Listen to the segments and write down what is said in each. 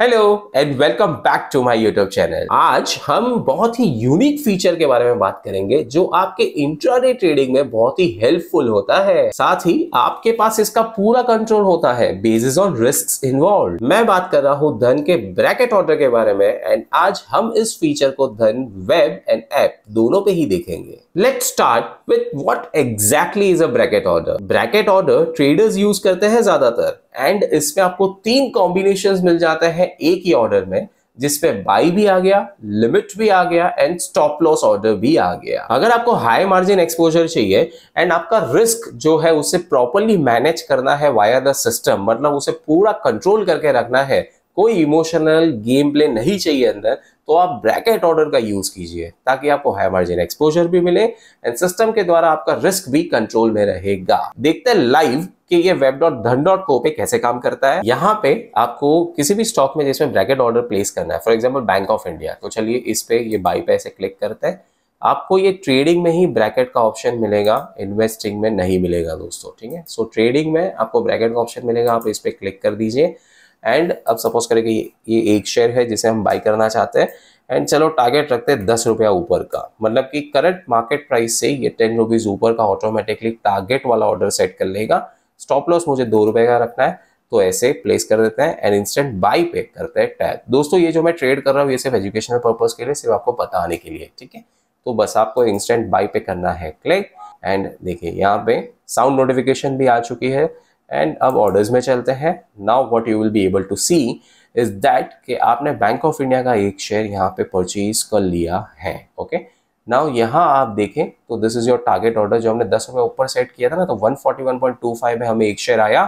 Hello and welcome back to my YouTube channel आज हम बहुत ही यूनिक फीचर के बारे में बात करेंगे जो आपके इंट्राडे ट्रेडिंग में बहुत ही हेल्पफुल होता है साथ ही आपके पास इसका पूरा कंट्रोल होता है बेसिस ऑन रिस्क इन्वॉल्व मैं बात कर रहा हूँ धन के ब्रैकेट ऑर्डर के बारे में एंड आज हम इस फीचर को धन वेब एंड ऐप दोनों पे ही देखेंगे let start with what exactly is a bracket order bracket order traders use करते हैं ज्यादातर एंड इसमें आपको तीन कॉम्बिनेशन मिल जाते हैं हैं एक ही ऑर्डर में जिसपे बाई भी आ गया लिमिट भी आ गया एंड स्टॉप लॉस ऑर्डर भी आ गया अगर आपको हाई मार्जिन एक्सपोजर चाहिए एंड आपका रिस्क जो है उसे प्रॉपरली मैनेज करना है वाया द सिस्टम मतलब उसे पूरा कंट्रोल करके रखना है कोई इमोशनल गेम प्ले नहीं चाहिए अंदर तो आप ब्रैकेट ऑर्डर का यूज कीजिए ताकि आपको हाई मार्जिन एक्सपोजर भी मिले एंड सिस्टम के द्वारा आपका रिस्क भी कंट्रोल में रहेगा देखते हैं लाइव कि ये वेब डॉट धन डॉट को पे कैसे काम करता है यहाँ पे आपको किसी भी स्टॉक में जिसमें ब्रैकेट ऑर्डर प्लेस करना है for example bank of India तो चलिए इस पे ये बाई पे ऐसे क्लिक करते हैं आपको ये ट्रेडिंग में ही ब्रैकेट का ऑप्शन मिलेगा इन्वेस्टिंग में नहीं मिलेगा दोस्तों ठीक है सो ट्रेडिंग में आपको ब्रैकेट का ऑप्शन मिलेगा आप इस पर क्लिक कर दीजिए एंड अब सपोज करें कि ये एक शेयर है जिसे हम बाई करना चाहते हैं एंड चलो टारगेट रखते हैं दस रुपया ऊपर का मतलब कि करंट मार्केट प्राइस से ये टेन रुपीज़ ऊपर का ऑटोमेटिकली टारगेट वाला ऑर्डर सेट कर लेगा स्टॉप लॉस मुझे दो रुपए का रखना है तो ऐसे प्लेस कर देते हैं एंड इंस्टेंट बाई पे करते हैं टैग दोस्तों ये जो मैं ट्रेड कर रहा हूँ ये सिर्फ एजुकेशनल पर्पज के लिए सिर्फ आपको बताने के लिए ठीक है तो बस आपको इंस्टेंट बाई पे करना है क्लिक एंड देखिए यहाँ पे साउंड नोटिफिकेशन भी आ चुकी है एंड अब ऑर्डर्स में चलते हैं now what you will be able to see is that कि आपने बैंक ऑफ इंडिया का एक शेयर यहाँ पे परचेज कर लिया है ओके नाउ यहाँ आप देखें तो this is your target order जो हमने दस रुपये ऊपर सेट किया था ना तो 141.25 में हमें एक शेयर आया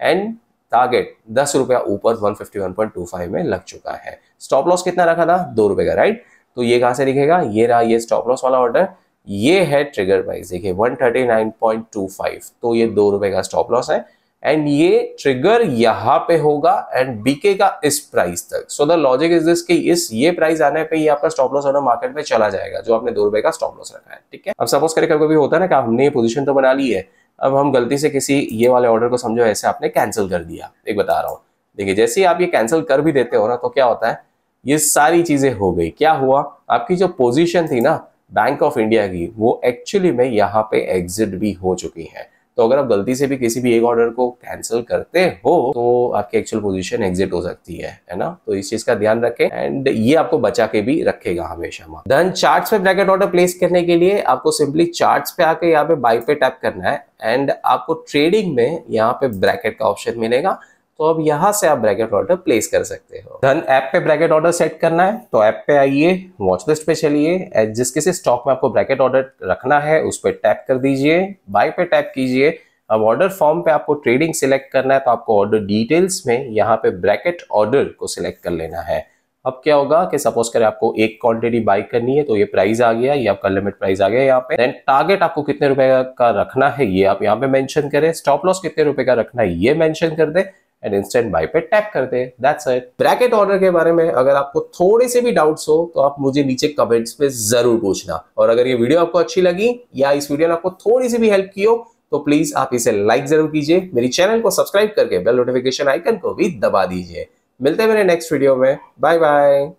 एंड टारगेट दस रुपया ऊपर 151.25 में लग चुका है स्टॉप लॉस कितना रखा था दो रुपये का राइट तो ये कहाँ से दिखेगा ये रहा ये स्टॉप लॉस वाला ऑर्डर ये है ट्रिगर प्राइस देखिए 139.25 तो ये दो रुपए का स्टॉप लॉस है एंड ये ट्रिगर यहां पे होगा एंड बिकेगा इस प्राइस तक so the logic is this कि इस ये प्राइस आने पे आपका स्टॉप लॉस होना मार्केट में चला जाएगा जो आपने दो रुपए का स्टॉप लॉस रखा है ठीक है अब सपोज करके कभी होता है ना कि हमने ये पोजीशन तो बना ली है अब हम गलती से किसी ये वाले ऑर्डर को समझो ऐसे आपने कैंसिल कर दिया एक बता रहा हूँ देखिए जैसे ही आप ये कैंसिल कर भी देते हो ना तो क्या होता है ये सारी चीजें हो गई क्या हुआ आपकी जो पोजिशन थी ना बैंक ऑफ इंडिया की वो एक्चुअली में यहाँ पे एग्जिट भी हो चुकी है तो अगर आप गलती से भी किसी भी एक ऑर्डर को कैंसिल करते हो तो आपकी एक्चुअल पोजीशन एग्जिट हो सकती है है ना तो इस चीज का ध्यान रखें एंड ये आपको बचा के भी रखेगा हमेशा धन चार्ट पे ब्रैकेट ऑर्डर प्लेस करने के लिए आपको सिंपली चार्ट पे आके यहाँ पे बाई पे टैप करना है एंड आपको ट्रेडिंग में यहाँ पे ब्रैकेट का ऑप्शन मिलेगा तो अब यहाँ से आप ब्रैकेट ऑर्डर प्लेस कर सकते हो धन ऐप पे ब्रैकेट ऑर्डर सेट करना है तो ऐप पे आइए वॉच लिस्ट पे चलिए जिस किसी स्टॉक में आपको ब्रैकेट ऑर्डर रखना है उस पर टैप कर दीजिए बाय पे टैप कीजिए अब ऑर्डर फॉर्म पे आपको ट्रेडिंग सिलेक्ट करना है तो आपको ऑर्डर डिटेल्स में यहाँ पे ब्रैकेट ऑर्डर को सिलेक्ट कर लेना है अब क्या होगा कि सपोज करें आपको एक क्वांटिटी बाई करनी है तो ये प्राइस आ गया ये आपका लिमिट प्राइस आ गया यहाँ पे देन टारगेट आपको कितने रुपए का रखना है ये आप यहाँ पे मेंशन करें स्टॉप लॉस कितने रुपए का रखना है ये मेंशन कर दे एंड इंस्टेंट बाई पे टैप करते दे ब्रैकेट ऑर्डर के बारे में अगर आपको थोड़े से भी डाउट्स हो तो आप मुझे नीचे कमेंट्स में जरूर पूछना और अगर ये वीडियो आपको अच्छी लगी या इस वीडियो ने आपको थोड़ी सी भी हेल्प की हो तो प्लीज आप इसे लाइक जरूर कीजिए मेरी चैनल को सब्सक्राइब करके बेल नोटिफिकेशन आइकन को भी दबा दीजिए मिलते हैं मेरे नेक्स्ट वीडियो में bye bye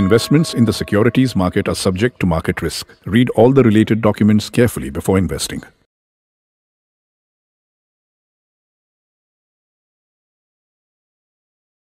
Investments in the securities market are subject to market risk. Read all the related documents carefully before investing.